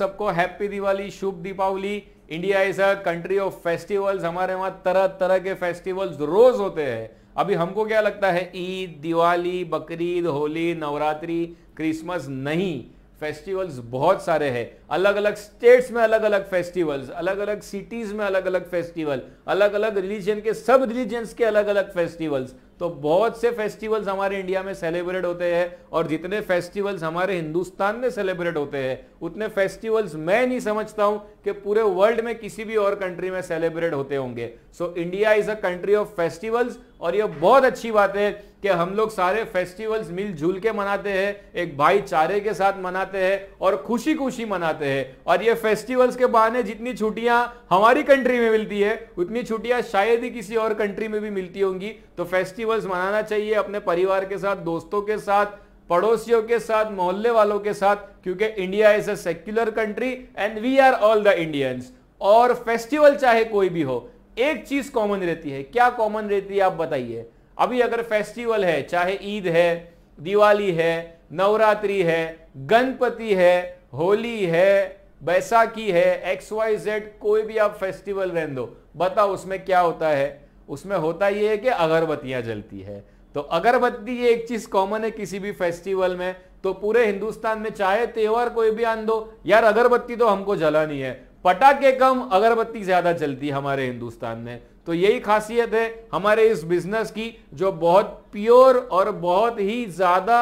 सबको हैप्पी दिवाली शुभ Deepavali India is a country of festivals हमारे वहां तरह तरह के फेस्टिवल्स रोज होते हैं अभी हमको क्या लगता है ईद दिवाली बकरीद होली नवरात्रि क्रिसमस नहीं फेस्टिवल्स बहुत सारे हैं अलग अलग स्टेट्स में अलग अलग फेस्टिवल्स अलग अलग सिटीज में अलग अलग फेस्टिवल अलग अलग रिलीजन के सब रिलीजन्स के अलग अलग फेस्टिवल्स तो बहुत से फेस्टिवल्स हमारे इंडिया में सेलिब्रेट होते हैं और जितने फेस्टिवल्स हमारे हिंदुस्तान में सेलिब्रेट होते हैं उतने फेस्टिवल्स मैं नहीं समझता हूं कि पूरे वर्ल्ड में किसी भी और कंट्री में सेलिब्रेट होते होंगे so India is a country of festivals और यह बहुत अच्छी बात है कि हम लोग सारे फेस्टिवल्स मिलजुल के मनाते हैं एक भाईचारे के साथ मनाते हैं और खुशी खुशी मनाते हैं और ये फेस्टिवल्स के बहाने जितनी छुट्टियां हमारी कंट्री में मिलती है उतनी छुट्टियां शायद ही किसी और कंट्री में भी मिलती होंगी तो फेस्टिवल्स मनाना चाहिए अपने परिवार के साथ दोस्तों के साथ पड़ोसियों के साथ मोहल्ले वालों के साथ क्योंकि India is a secular country and we are all the Indians और फेस्टिवल चाहे कोई भी हो एक चीज कॉमन रहती है क्या कॉमन रहती है आप बताइए अभी अगर फेस्टिवल है चाहे ईद है दिवाली है नवरात्रि है गणपति है होली है बैसाखी है एक्स वाई जेड कोई भी आप फेस्टिवल रहने दो बताओ उसमें क्या होता है उसमें होता ये है कि अगरबत्तियां जलती है तो अगरबत्ती ये एक चीज कॉमन है किसी भी फेस्टिवल में तो पूरे हिंदुस्तान में चाहे त्योहार कोई भी आन दो यार अगरबत्ती तो हमको जलानी है पटाखे कम अगरबत्ती ज्यादा जलती है हमारे हिंदुस्तान में तो यही खासियत है हमारे इस बिजनेस की जो बहुत प्योर और बहुत ही ज़्यादा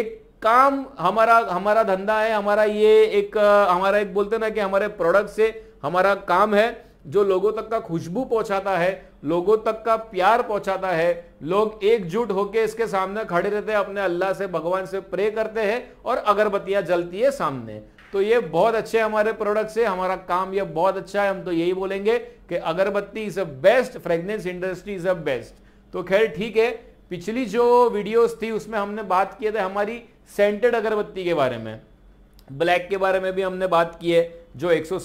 एक काम हमारा हमारा धंधा है हमारा ये एक हमारा एक बोलते ना कि हमारे प्रोडक्ट से हमारा काम है जो लोगों तक का खुशबू पहुंचाता है लोगों तक का प्यार पहुंचाता है लोग एकजुट होकर इसके सामने खड़े रहते हैं अपने अल्लाह से भगवान से प्रे करते हैं और अगरबत्तियां जलती है सामने तो ये बहुत अच्छे हमारे प्रोडक्ट से हमारा काम ये बहुत अच्छा है हम तो यही बोलेंगे कि agarbatti is a best fragrance industry is a best तो खैर ठीक है पिछली जो वीडियोस थी उसमें हमने बात किए थे हमारी सेंटेड अगरबत्ती के बारे में ब्लैक के बारे में भी हमने बात की है जो एक सौ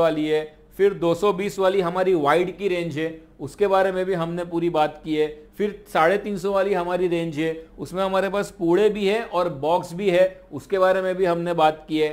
वाली है फिर 220 वाली हमारी वाइड की रेंज है उसके बारे में भी हमने पूरी बात की है फिर साढ़े तीन सौ वाली हमारी रेंज है उसमें हमारे पास पूड़े भी है और बॉक्स भी है उसके बारे में भी हमने बात की है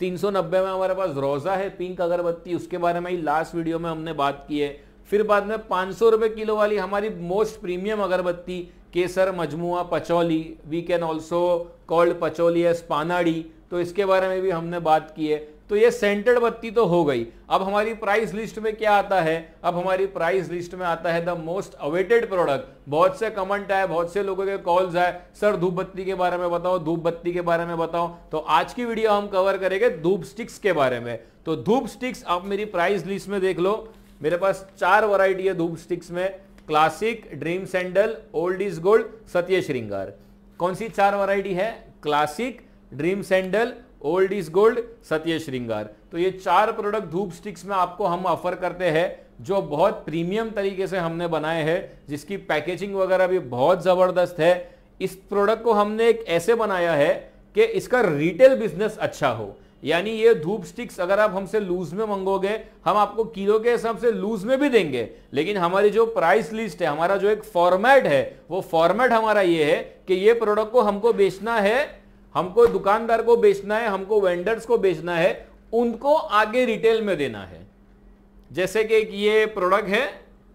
तीन सौ नब्बे में हमारे पास रोज़ा है पिंक अगरबत्ती उसके बारे में ही लास्ट वीडियो में हमने बात की है फिर बाद में पाँच सौ रुपये किलो वाली हमारी most premium agarbatti Kesar Majmua patchouli we can also called patchouli as पानाड़ी तो इसके बारे में भी हमने बात की है तो ये सेंटर्ड बत्ती तो हो गई अब हमारी प्राइस लिस्ट में क्या आता है अब हमारी प्राइस लिस्ट में आता है द मोस्ट अवेटेड प्रोडक्ट बहुत से कमेंट आए बहुत से लोगों के कॉल्स आए सर धूप बत्ती के बारे में बताओ धूप बत्ती के बारे में बताओ तो आज की वीडियो हम कवर करेंगे धूप स्टिक्स के बारे में तो धूप स्टिक्स आप मेरी प्राइस लिस्ट में देख लो मेरे पास चार वराइटी है धूप स्टिक्स में classic dream sandal old is gold Satya Shringar कौन सी चार वरायटी है classic dream sandal old is gold Satya Shringar तो ये चार प्रोडक्ट धूप स्टिक्स में आपको हम ऑफर करते हैं जो बहुत प्रीमियम तरीके से हमने बनाए हैं जिसकी पैकेजिंग वगैरह भी बहुत ज़बरदस्त है इस प्रोडक्ट को हमने एक ऐसे बनाया है कि इसका रिटेल बिजनेस अच्छा हो यानी ये धूप स्टिक्स अगर आप हमसे लूज में मंगोगे हम आपको किलो के हिसाब से लूज में भी देंगे लेकिन हमारी जो प्राइस लिस्ट है हमारा जो एक फॉर्मेट है वो फॉर्मेट हमारा ये है कि ये प्रोडक्ट को हमको बेचना है हमको दुकानदार को बेचना है हमको वेंडर्स को बेचना है उनको आगे रिटेल में देना है जैसे कि एक ये प्रोडक्ट है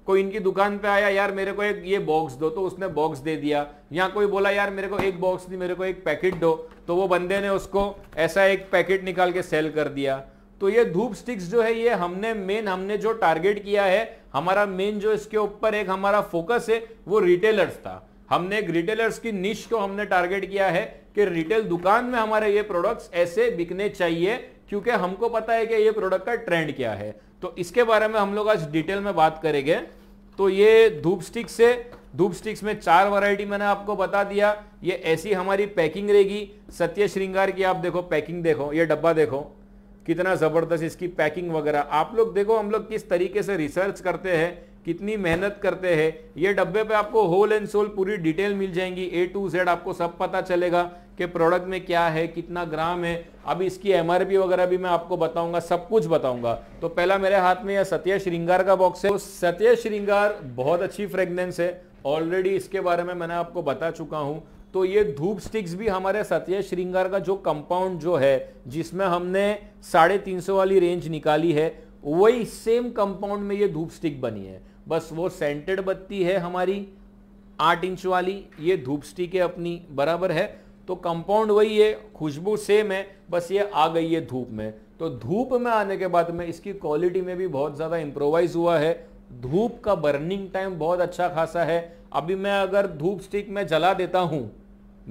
कोई इनकी दुकान पे आया यार मेरे को एक ये बॉक्स दो तो उसने बॉक्स दे दिया या कोई बोला यार मेरे को एक बॉक्स दी मेरे को एक पैकेट दो तो वो बंदे ने उसको ऐसा एक पैकेट निकाल के सेल कर दिया तो ये धूप स्टिक्स जो है ये हमने मेन हमने जो टारगेट किया है हमारा मेन जो इसके ऊपर एक हमारा फोकस है वो रिटेलर्स था हमने एक रिटेलर्स की निश को हमने टारगेट किया है कि रिटेल दुकान में हमारे ये प्रोडक्ट्स ऐसे बिकने चाहिए क्योंकि हमको पता है कि ये प्रोडक्ट का ट्रेंड क्या है तो इसके बारे में हम लोग आज डिटेल में बात करेंगे तो ये धूप स्टिक्स से धूप स्टिक्स में चार वैरायटी मैंने आपको बता दिया ये ऐसी हमारी पैकिंग रहेगी सत्य श्रृंगार की आप देखो पैकिंग देखो ये डब्बा देखो कितना ज़बरदस्त इसकी पैकिंग वगैरह आप लोग देखो हम लोग किस तरीके से रिसर्च करते हैं कितनी मेहनत करते हैं ये डब्बे पे आपको होल एंड सोल पूरी डिटेल मिल जाएंगी ए टू जेड आपको सब पता चलेगा कि प्रोडक्ट में क्या है कितना ग्राम है अब इसकी एमआरपी वगैरह भी मैं आपको बताऊंगा सब कुछ बताऊंगा तो पहला मेरे हाथ में यह सत्य श्रृंगार का बॉक्स है तो सत्य श्रृंगार बहुत अच्छी फ्रेगनेंस है ऑलरेडी इसके बारे में मैंने आपको बता चुका हूँ तो ये धूप स्टिक्स भी हमारे सत्य श्रृंगार का जो कंपाउंड जो है जिसमें हमने साढ़े तीन सौ वाली रेंज निकाली है वही सेम कंपाउंड में ये धूप स्टिक बनी है बस वो सेंटेड बत्ती है हमारी आठ इंच वाली ये धूप स्टिक है अपनी बराबर है तो कंपाउंड वही है खुशबू सेम है बस ये आ गई है धूप में तो धूप में आने के बाद में इसकी क्वालिटी में भी बहुत ज़्यादा इम्प्रोवाइज हुआ है धूप का बर्निंग टाइम बहुत अच्छा खासा है अभी मैं अगर धूप स्टिक में जला देता हूँ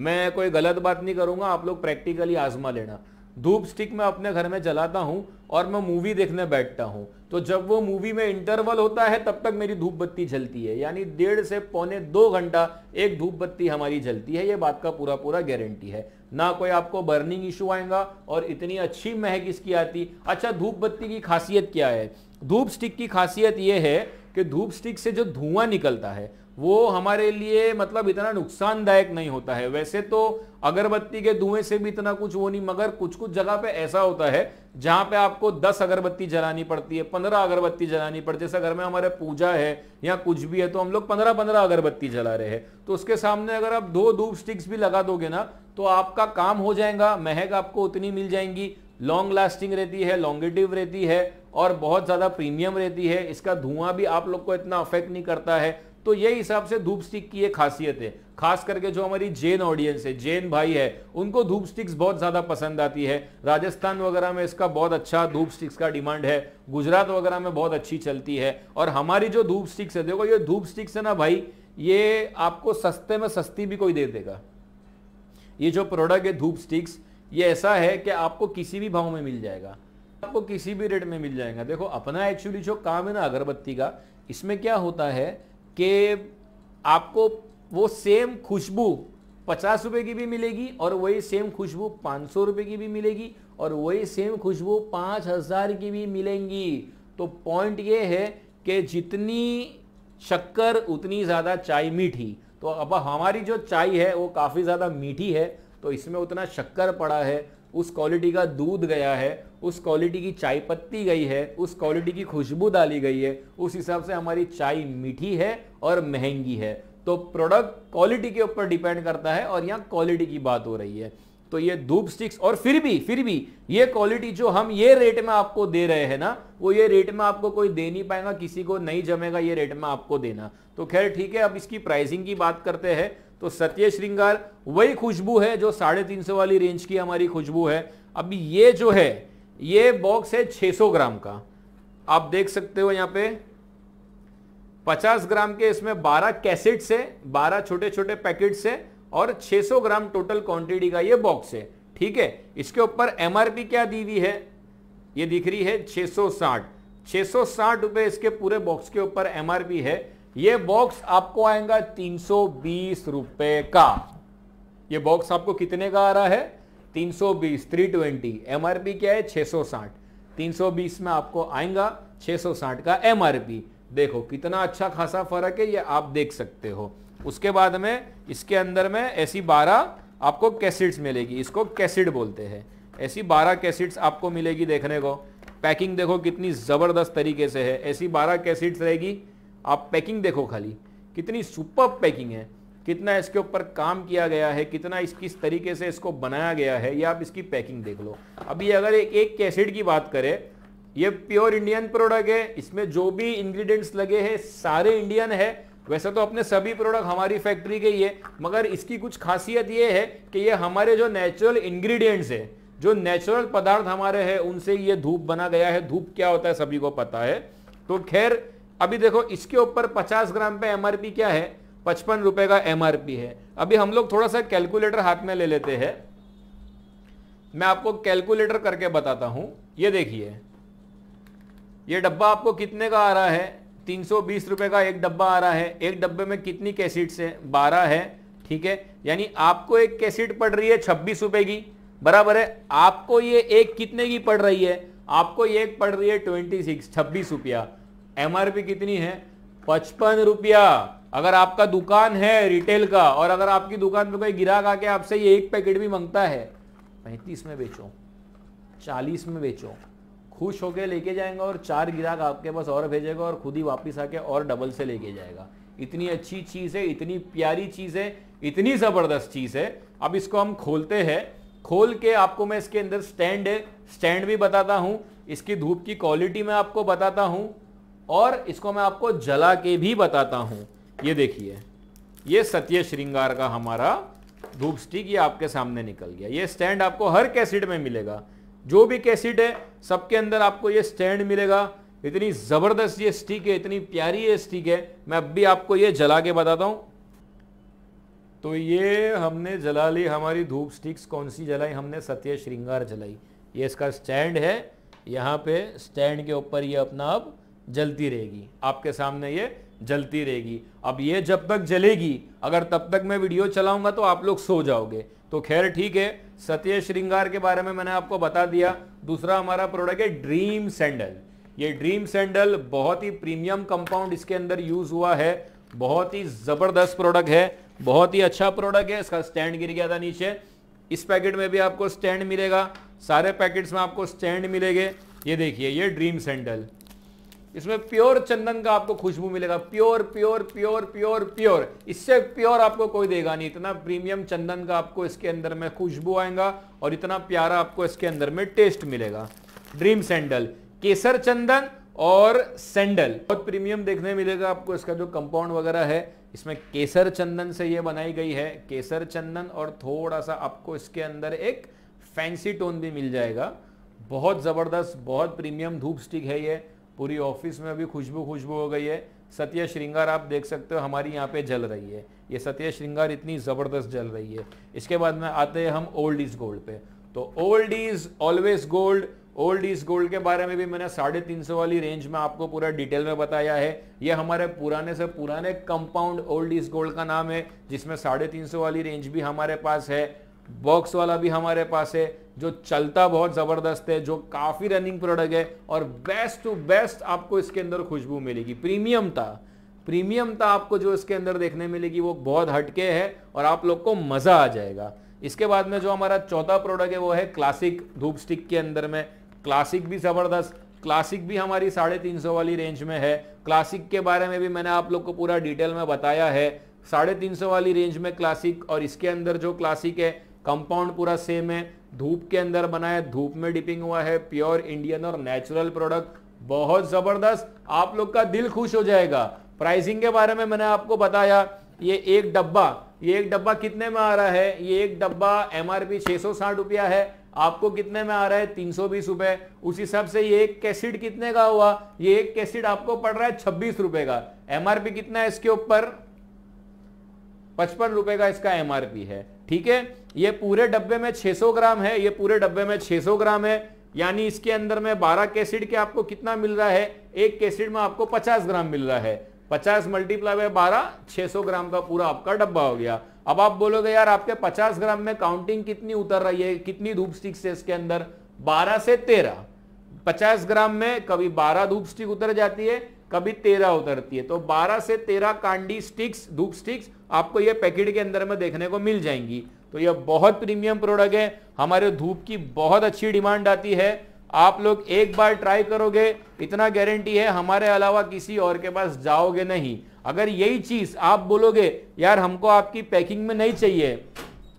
मैं कोई गलत बात नहीं करूँगा आप लोग प्रैक्टिकली आजमा लेना धूप स्टिक मैं अपने घर में जलाता हूँ और मैं मूवी देखने बैठता हूँ तो जब वो मूवी में इंटरवल होता है तब तक मेरी धूप बत्ती जलती है यानी डेढ़ से पौने दो घंटा एक धूप बत्ती हमारी जलती है ये बात का पूरा पूरा गारंटी है ना कोई आपको बर्निंग इशू आएगा और इतनी अच्छी महक इसकी आती अच्छा धूप बत्ती की खासियत क्या है धूप स्टिक की खासियत ये है कि धूप स्टिक से जो धुआं निकलता है वो हमारे लिए मतलब इतना नुकसानदायक नहीं होता है वैसे तो अगरबत्ती के धुएं से भी इतना कुछ वो नहीं मगर कुछ कुछ जगह पे ऐसा होता है जहां पे आपको 10 अगरबत्ती जलानी पड़ती है 15 अगरबत्ती जलानी पड़ती है जैसे घर में हमारे पूजा है या कुछ भी है तो हम लोग 15-15 अगरबत्ती जला रहे हैं तो उसके सामने अगर आप दो धूप स्टिक्स भी लगा दोगे ना तो आपका काम हो जाएगा महक आपको उतनी मिल जाएंगी लॉन्ग लास्टिंग रहती है लॉन्गेटिव रहती है और बहुत ज़्यादा प्रीमियम रहती है इसका धुआं भी आप लोग को इतना अफेक्ट नहीं करता है तो ये हिसाब से धूप स्टिक की ये खासियत है खास करके जो हमारी जैन ऑडियंस है जैन भाई है उनको धूप स्टिक्स बहुत ज़्यादा पसंद आती है राजस्थान वगैरह में इसका बहुत अच्छा धूप स्टिक्स का डिमांड है गुजरात वगैरह में बहुत अच्छी चलती है और हमारी जो धूप स्टिक्स है देखो ये धूप स्टिक्स है ना भाई ये आपको सस्ते में सस्ती भी कोई दे देगा ये जो प्रोडक्ट है धूप स्टिक्स ये ऐसा है कि आपको किसी भी भाव में मिल जाएगा आपको किसी भी रेट में मिल जाएगा देखो अपना एक्चुअली जो काम है ना अगरबत्ती का इसमें क्या होता है कि आपको वो सेम खुशबू पचास रुपये की भी मिलेगी और वही सेम खुशबू पाँच सौ रुपये की भी मिलेगी और वही सेम खुशबू पाँच हज़ार की भी मिलेंगी तो पॉइंट ये है कि जितनी शक्कर उतनी ज़्यादा चाय मीठी तो अब हमारी जो चाय है वो काफ़ी ज़्यादा मीठी है तो इसमें उतना शक्कर पड़ा है उस क्वालिटी का दूध गया है उस क्वालिटी की चाय पत्ती गई है उस क्वालिटी की खुशबू डाली गई है उस हिसाब से हमारी चाय मीठी है और महंगी है तो प्रोडक्ट क्वालिटी के ऊपर डिपेंड करता है और यहाँ क्वालिटी की बात हो रही है तो ये धूप स्टिक्स और फिर भी फिर भी ये क्वालिटी जो हम ये रेट में आपको दे रहे हैं ना वो ये रेट में आपको कोई दे नहीं पाएगा किसी को नहीं जमेगा ये रेट में आपको देना तो खैर ठीक है अब इसकी प्राइसिंग की बात करते हैं तो सत्य श्रृंगार वही खुशबू है जो साढ़े तीन सौ वाली रेंज की हमारी खुशबू है अभी ये जो है ये बॉक्स है 600 ग्राम का आप देख सकते हो यहाँ पे 50 ग्राम के इसमें 12 कैसेट्स है 12 छोटे छोटे पैकेट्स है और 600 ग्राम टोटल क्वांटिटी का ये बॉक्स है ठीक है इसके ऊपर एम क्या दी हुई है ये दिख रही है 660 सौ रुपए इसके पूरे बॉक्स के ऊपर एमआरपी है ये बॉक्स आपको आएगा बीस रुपए का ये बॉक्स आपको कितने का आ रहा है 320 320 क्या है 660 320 में आपको आएगा 660 का एमआरपी देखो कितना अच्छा खासा फर्क है ये आप देख सकते हो उसके बाद में इसके अंदर में ऐसी 12 आपको कैसेट्स मिलेगी इसको कैसेड बोलते हैं ऐसी 12 कैसेट्स आपको मिलेगी देखने को पैकिंग देखो कितनी ज़बरदस्त तरीके से है ऐसी 12 कैसेट्स रहेगी आप पैकिंग देखो खाली कितनी सुपर पैकिंग है कितना इसके ऊपर काम किया गया है कितना इस किस तरीके से इसको बनाया गया है या आप इसकी पैकिंग देख लो अभी अगर एक एक कैसेड की बात करें ये प्योर इंडियन प्रोडक्ट है इसमें जो भी इंग्रेडिएंट्स लगे हैं सारे इंडियन है वैसे तो अपने सभी प्रोडक्ट हमारी फैक्ट्री के ही है मगर इसकी कुछ खासियत ये है कि ये हमारे जो नेचुरल इंग्रेडिएंट्स है जो नेचुरल पदार्थ हमारे हैं उनसे ये धूप बना गया है धूप क्या होता है सभी को पता है तो खैर अभी देखो इसके ऊपर पचास ग्राम पे एमआरपी क्या है पचपन रुपए का एमआरपी है अभी हम लोग थोड़ा सा कैलकुलेटर हाथ में ले लेते हैं मैं आपको कैलकुलेटर करके बताता हूं ये देखिए ये डब्बा आपको कितने का आ रहा है तीन सौ बीस का एक डब्बा आ रहा है एक डब्बे में कितनी कैसेट्स है बारह है ठीक है यानी आपको एक कैसेट पड़ रही है छब्बीस रुपये की बराबर है आपको ये एक कितने की पड़ रही है आपको ये एक पड़ रही है ट्वेंटी सिक्स छब्बीस रुपया एम कितनी है पचपन रुपया अगर आपका दुकान है रिटेल का और अगर आपकी दुकान पे कोई गिराक आके आपसे ये एक पैकेट भी मांगता है पैंतीस में बेचो चालीस में बेचो खुश होके लेके जाएंगे और चार गिराक आपके पास और भेजेगा और खुद ही वापस आके और डबल से लेके जाएगा इतनी अच्छी चीज़ है इतनी प्यारी चीज़ है इतनी ज़बरदस्त चीज़ है अब इसको हम खोलते हैं खोल के आपको मैं इसके अंदर स्टैंड है स्टैंड भी बताता हूँ इसकी धूप की क्वालिटी मैं आपको बताता हूँ और इसको मैं आपको जला के भी बताता हूँ ये देखिए ये सत्य श्रृंगार का हमारा धूप स्टिक ये आपके सामने निकल गया ये स्टैंड आपको हर कैसेट में मिलेगा जो भी कैसेट है सबके अंदर आपको ये स्टैंड मिलेगा इतनी ज़बरदस्त ये स्टिक है इतनी प्यारी ये स्टिक है मैं अब भी आपको ये जला के बताता हूँ तो ये हमने जला ली हमारी धूप स्टिक्स कौन सी जलाई हमने सत्य श्रृंगार जलाई ये इसका स्टैंड है यहाँ पे स्टैंड के ऊपर ये अपना अब जलती रहेगी आपके सामने ये जलती रहेगी अब ये जब तक जलेगी अगर तब तक मैं वीडियो चलाऊंगा तो आप लोग सो जाओगे तो खैर ठीक है सत्य श्रृंगार के बारे में मैंने आपको बता दिया दूसरा हमारा प्रोडक्ट है ड्रीम सैंडल ये ड्रीम सैंडल बहुत ही प्रीमियम कंपाउंड इसके अंदर यूज हुआ है बहुत ही जबरदस्त प्रोडक्ट है बहुत ही अच्छा प्रोडक्ट है इसका स्टैंड गिर गया था नीचे इस पैकेट में भी आपको स्टैंड मिलेगा सारे पैकेट्स में आपको स्टैंड मिलेंगे ये देखिए ये ड्रीम सैंडल इसमें प्योर चंदन का आपको खुशबू मिलेगा pure pure pure pure pure इससे प्योर आपको कोई देगा नहीं इतना प्रीमियम चंदन का आपको इसके अंदर में खुशबू आएगा और इतना प्यारा आपको इसके अंदर में टेस्ट मिलेगा ड्रीम सैंडल केसर चंदन और सैंडल बहुत प्रीमियम देखने मिलेगा आपको इसका जो कंपाउंड वगैरह है इसमें केसर चंदन से ये बनाई गई है केसर चंदन और थोड़ा सा आपको इसके अंदर एक फैंसी टोन भी मिल जाएगा बहुत ज़बरदस्त बहुत प्रीमियम धूप स्टिक है ये पूरी ऑफिस में अभी खुशबू खुशबू हो गई है सत्य श्रृंगार आप देख सकते हो हमारी यहाँ पे जल रही है ये सत्य श्रृंगार इतनी ज़बरदस्त जल रही है इसके बाद में आते हैं हम ओल्ड इज गोल्ड पे तो old is always gold old is gold के बारे में भी मैंने साढ़े तीन सौ वाली रेंज में आपको पूरा डिटेल में बताया है ये हमारे पुराने से पुराने कंपाउंड ओल्ड इज गोल्ड का नाम है जिसमें साढ़े तीन सौ वाली रेंज भी हमारे पास है बॉक्स वाला भी हमारे पास है जो चलता बहुत ज़बरदस्त है जो काफ़ी रनिंग प्रोडक्ट है और बेस्ट टू बेस्ट आपको इसके अंदर खुशबू मिलेगी प्रीमियम था प्रीमियम था आपको जो इसके अंदर देखने मिलेगी वो बहुत हटके है और आप लोग को मज़ा आ जाएगा इसके बाद में जो हमारा चौथा प्रोडक्ट है वो है क्लासिक धूप स्टिक के अंदर में क्लासिक भी ज़बरदस्त क्लासिक भी हमारी साढ़े तीन सौ वाली रेंज में है क्लासिक के बारे में भी मैंने आप लोग को पूरा डिटेल में बताया है साढ़े तीन सौ वाली रेंज में क्लासिक और इसके अंदर जो क्लासिक है कंपाउंड पूरा सेम है धूप के अंदर बना है धूप में डिपिंग हुआ है प्योर इंडियन और नेचुरल प्रोडक्ट बहुत जबरदस्त आप लोग का दिल खुश हो जाएगा प्राइसिंग के बारे में मैंने आपको बताया ये एक डब्बा ये एक डब्बा कितने में आ रहा है ये एक डब्बा एमआरपी 660 रुपया है आपको कितने में आ रहा है तीन सौ बीस रुपए उस हिसाब से ये एक कैसिड कितने का हुआ ये एक कैसिड आपको पड़ रहा है छब्बीस रुपए का एमआरपी कितना है इसके ऊपर पचपन रुपए का इसका एमआरपी है ठीक है ये पूरे डब्बे में 600 ग्राम है ये पूरे डब्बे में 600 ग्राम है यानी इसके अंदर में 12 कैसिड के आपको कितना मिल रहा है एक कैसिड में आपको 50 ग्राम मिल रहा है 50 मल्टीप्लाई बाय बारह छह ग्राम का पूरा आपका डब्बा हो गया अब आप बोलोगे यार आपके 50 ग्राम में काउंटिंग कितनी उतर रही है कितनी धूप स्टिक है इसके अंदर 12 से 13 50 ग्राम में कभी 12 धूप स्टिक उतर जाती है कभी तेरह उतरती है तो बारह से तेरह कांडी स्टिक्स धूप स्टिक्स आपको ये पैकेट के अंदर में देखने को मिल जाएंगी तो यह बहुत प्रीमियम प्रोडक्ट है हमारे धूप की बहुत अच्छी डिमांड आती है आप लोग एक बार ट्राई करोगे इतना गारंटी है हमारे अलावा किसी और के पास जाओगे नहीं अगर यही चीज़ आप बोलोगे यार हमको आपकी पैकिंग में नहीं चाहिए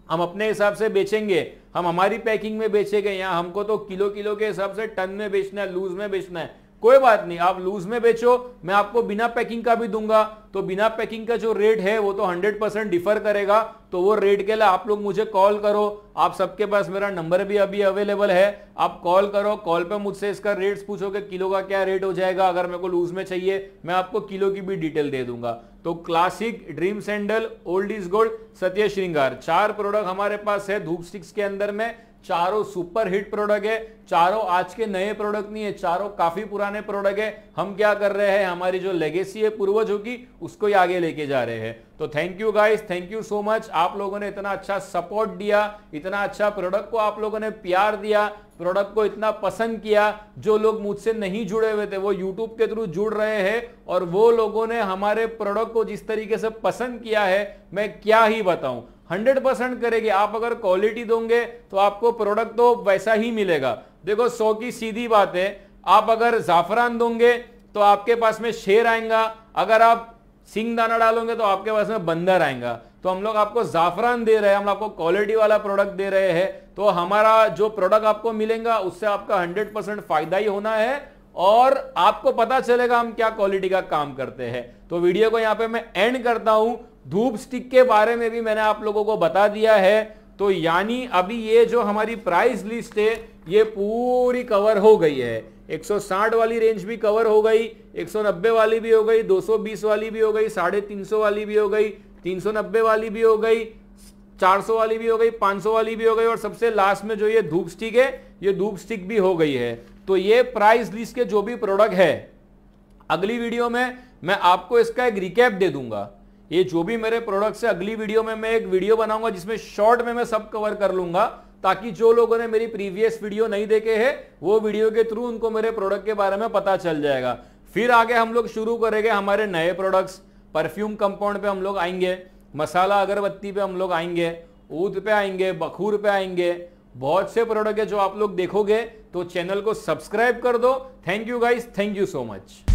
हम अपने हिसाब से बेचेंगे हम हमारी पैकिंग में बेचेंगे या हमको तो किलो किलो के हिसाब से टन में बेचना है लूज में बेचना है कोई बात नहीं आप लूज में बेचो मैं आपको बिना पैकिंग का भी दूंगा तो बिना पैकिंग का जो रेट है वो तो 100 परसेंट डिफर करेगा तो वो रेट के लिए आप लोग मुझे कॉल करो आप सबके पास मेरा नंबर भी अभी अवेलेबल है आप कॉल करो कॉल पे मुझसे इसका रेट कि किलो का क्या रेट हो जाएगा अगर मेरे को लूज में चाहिए मैं आपको किलो की भी डिटेल दे दूंगा तो classic dream sandal old is gold Satya Shringar चार प्रोडक्ट हमारे पास है धूप स्टिक्स के अंदर में चारों हिट प्रोडक्ट है चारों आज के नए प्रोडक्ट नहीं है चारों काफी पुराने प्रोडक्ट है हम क्या कर रहे हैं हमारी जो लेगेसी है पूर्वजों की उसको ही आगे लेके जा रहे हैं तो thank you guys thank you so much आप लोगों ने इतना अच्छा सपोर्ट दिया इतना अच्छा प्रोडक्ट को आप लोगों ने प्यार दिया प्रोडक्ट को इतना पसंद किया जो लोग मुझसे नहीं जुड़े हुए थे वो यूट्यूब के थ्रू जुड़ रहे हैं और वो लोगों ने हमारे प्रोडक्ट को जिस तरीके से पसंद किया है मैं क्या ही बताऊं हंड्रेड परसेंट करेगी आप अगर क्वालिटी दोगे तो आपको प्रोडक्ट तो वैसा ही मिलेगा देखो सौ की सीधी बात है आप अगर ज़ाफरान दोगे तो आपके पास में शेर आएगा अगर आप सिंग दाना डालोगे तो आपके पास में बंदर आएगा तो हम लोग आपको ज़ाफरान दे रहे हैं हम आपको क्वालिटी वाला प्रोडक्ट दे रहे हैं तो हमारा जो प्रोडक्ट आपको मिलेगा उससे आपका हंड्रेड परसेंट फायदा ही होना है और आपको पता चलेगा हम क्या क्वालिटी का काम करते हैं तो वीडियो को यहाँ पे मैं एंड करता हूं धूप स्टिक के बारे में भी मैंने आप लोगों को बता दिया है तो यानी अभी ये जो हमारी प्राइस लिस्ट है ये पूरी कवर हो गई है 160 वाली रेंज भी कवर हो गई 190 वाली भी हो गई 220 वाली भी हो गई साढ़े तीन वाली भी हो गई 390 वाली भी हो गई 400 वाली भी हो गई 500 वाली भी हो गई और सबसे लास्ट में जो ये धूप स्टिक है ये धूप स्टिक भी हो गई है तो ये प्राइस लिस्ट के जो भी प्रोडक्ट है अगली वीडियो में मैं आपको इसका एक रिकैप दे दूंगा ये जो भी मेरे प्रोडक्ट्स है अगली वीडियो में मैं एक वीडियो बनाऊंगा जिसमें शॉर्ट में मैं सब कवर कर लूंगा ताकि जो लोगों ने मेरी प्रीवियस वीडियो नहीं देखे है वो वीडियो के थ्रू उनको मेरे प्रोडक्ट के बारे में पता चल जाएगा फिर आगे हम लोग शुरू करेंगे हमारे नए प्रोडक्ट्स परफ्यूम कंपाउंड पे हम लोग आएंगे मसाला अगरबत्ती पे हम लोग आएंगे ऊद पे आएंगे बखूर पे आएंगे बहुत से प्रोडक्ट है जो आप लोग देखोगे तो चैनल को सब्सक्राइब कर दो thank you guys thank you so much